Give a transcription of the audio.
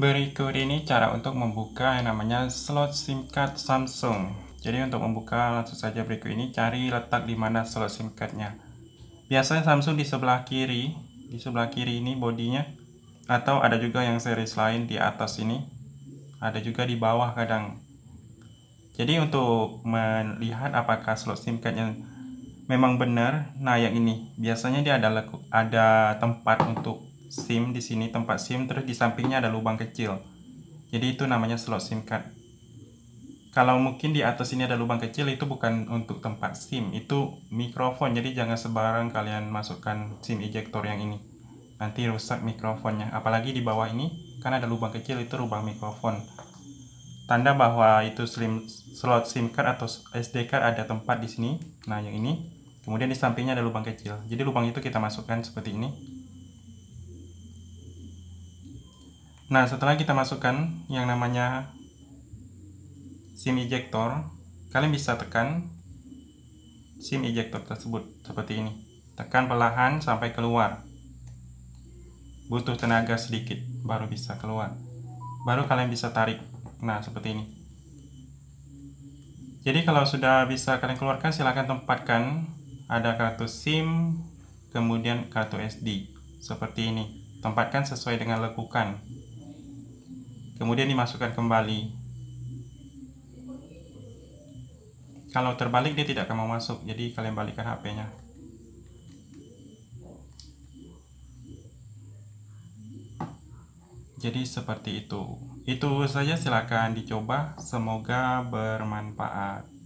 Berikut ini cara untuk membuka yang namanya slot SIM card Samsung. Jadi untuk membuka langsung saja berikut ini cari letak di mana slot SIM cardnya. Biasanya Samsung di sebelah kiri, di sebelah kiri ini bodinya, atau ada juga yang series lain di atas ini, ada juga di bawah kadang. Jadi untuk melihat apakah slot SIM cardnya memang benar, nah yang ini biasanya dia ada ada tempat untuk SIM di sini tempat SIM terus di sampingnya ada lubang kecil. Jadi itu namanya slot SIM card. Kalau mungkin di atas ini ada lubang kecil itu bukan untuk tempat SIM, itu mikrofon. Jadi jangan sebarang kalian masukkan SIM ejector yang ini. Nanti rusak mikrofonnya. Apalagi di bawah ini karena ada lubang kecil itu lubang mikrofon. Tanda bahwa itu slim, slot SIM card atau SD card ada tempat di sini. Nah, yang ini. Kemudian di sampingnya ada lubang kecil. Jadi lubang itu kita masukkan seperti ini. Nah, setelah kita masukkan yang namanya SIM ejector, kalian bisa tekan SIM ejector tersebut seperti ini. Tekan perlahan sampai keluar. Butuh tenaga sedikit baru bisa keluar. Baru kalian bisa tarik. Nah, seperti ini. Jadi kalau sudah bisa kalian keluarkan, silahkan tempatkan ada kartu SIM, kemudian kartu SD. Seperti ini. Tempatkan sesuai dengan lekukan kemudian dimasukkan kembali kalau terbalik dia tidak akan mau masuk jadi kalian balikkan HP-nya jadi seperti itu itu saja silakan dicoba semoga bermanfaat